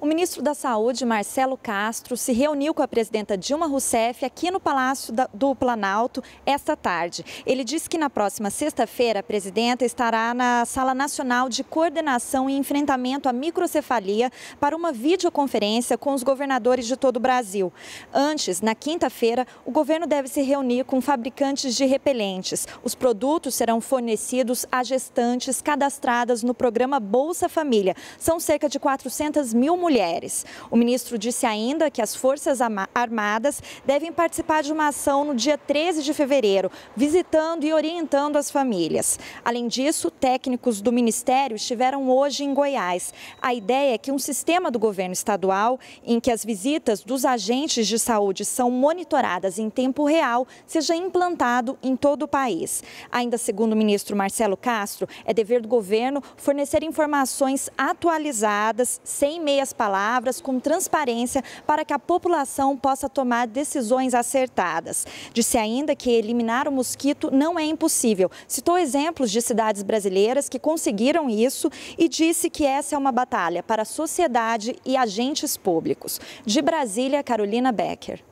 O ministro da Saúde, Marcelo Castro, se reuniu com a presidenta Dilma Rousseff aqui no Palácio do Planalto esta tarde. Ele disse que na próxima sexta-feira a presidenta estará na Sala Nacional de Coordenação e Enfrentamento à Microcefalia para uma videoconferência com os governadores de todo o Brasil. Antes, na quinta-feira, o governo deve se reunir com fabricantes de repelentes. Os produtos serão fornecidos a gestantes cadastradas no programa Bolsa Família. São cerca de 400 mil mulheres mulheres. O ministro disse ainda que as Forças Armadas devem participar de uma ação no dia 13 de fevereiro, visitando e orientando as famílias. Além disso, técnicos do ministério estiveram hoje em Goiás. A ideia é que um sistema do governo estadual, em que as visitas dos agentes de saúde são monitoradas em tempo real, seja implantado em todo o país. Ainda segundo o ministro Marcelo Castro, é dever do governo fornecer informações atualizadas, sem meias palavras, com transparência, para que a população possa tomar decisões acertadas. Disse ainda que eliminar o mosquito não é impossível. Citou exemplos de cidades brasileiras que conseguiram isso e disse que essa é uma batalha para a sociedade e agentes públicos. De Brasília, Carolina Becker.